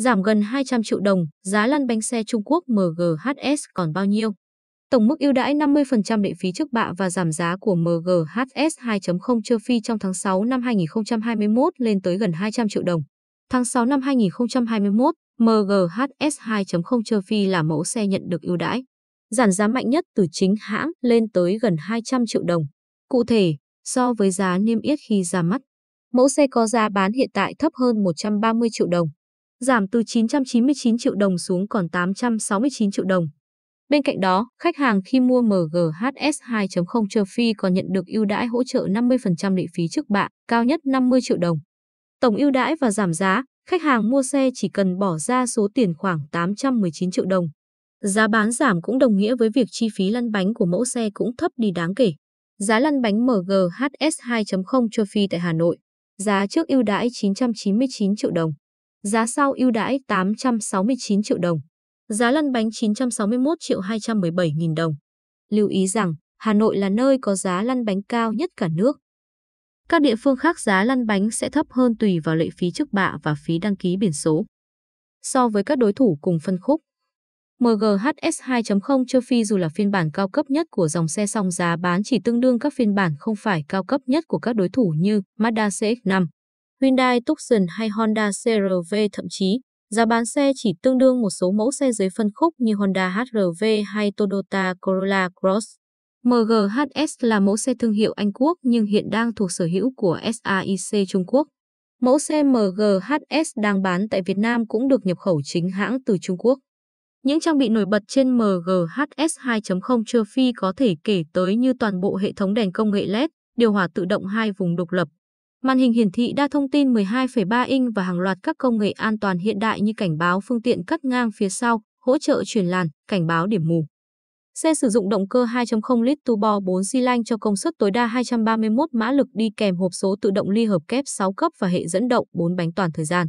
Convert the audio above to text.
giảm gần 200 triệu đồng, giá lăn bánh xe Trung Quốc MGHS còn bao nhiêu? Tổng mức ưu đãi 50% lệ phí trước bạ và giảm giá của MGHS 2.0 châu Phi trong tháng 6 năm 2021 lên tới gần 200 triệu đồng. Tháng 6 năm 2021, MGHS 2.0 châu Phi là mẫu xe nhận được ưu đãi. Giảm giá mạnh nhất từ chính hãng lên tới gần 200 triệu đồng. Cụ thể, so với giá niêm yết khi ra mắt, mẫu xe có giá bán hiện tại thấp hơn 130 triệu đồng giảm từ 999 triệu đồng xuống còn 869 triệu đồng. Bên cạnh đó, khách hàng khi mua MGHS 2.0 trơ phi còn nhận được ưu đãi hỗ trợ 50% lệ phí trước bạ, cao nhất 50 triệu đồng. Tổng ưu đãi và giảm giá, khách hàng mua xe chỉ cần bỏ ra số tiền khoảng 819 triệu đồng. Giá bán giảm cũng đồng nghĩa với việc chi phí lăn bánh của mẫu xe cũng thấp đi đáng kể. Giá lăn bánh MGHS 2.0 trơ phi tại Hà Nội, giá trước ưu đãi 999 triệu đồng giá sau ưu đãi 869 triệu đồng, giá lăn bánh 961 triệu 217 nghìn đồng. Lưu ý rằng, Hà Nội là nơi có giá lăn bánh cao nhất cả nước. Các địa phương khác giá lăn bánh sẽ thấp hơn tùy vào lệ phí trước bạ và phí đăng ký biển số. So với các đối thủ cùng phân khúc, MGHS 2.0 châu Phi dù là phiên bản cao cấp nhất của dòng xe song giá bán chỉ tương đương các phiên bản không phải cao cấp nhất của các đối thủ như Mazda CX-5, Hyundai Tucson hay Honda CRV thậm chí, giá bán xe chỉ tương đương một số mẫu xe dưới phân khúc như Honda HRV hay Toyota Corolla Cross. MGHS là mẫu xe thương hiệu Anh Quốc nhưng hiện đang thuộc sở hữu của SAIC Trung Quốc. Mẫu xe MGHS đang bán tại Việt Nam cũng được nhập khẩu chính hãng từ Trung Quốc. Những trang bị nổi bật trên MGHS 2.0 Trophy có thể kể tới như toàn bộ hệ thống đèn công nghệ LED, điều hòa tự động hai vùng độc lập, Màn hình hiển thị đa thông tin 12,3 inch và hàng loạt các công nghệ an toàn hiện đại như cảnh báo phương tiện cắt ngang phía sau, hỗ trợ chuyển làn, cảnh báo điểm mù. Xe sử dụng động cơ 2.0 lít turbo 4 xi lanh cho công suất tối đa 231 mã lực đi kèm hộp số tự động ly hợp kép 6 cấp và hệ dẫn động 4 bánh toàn thời gian.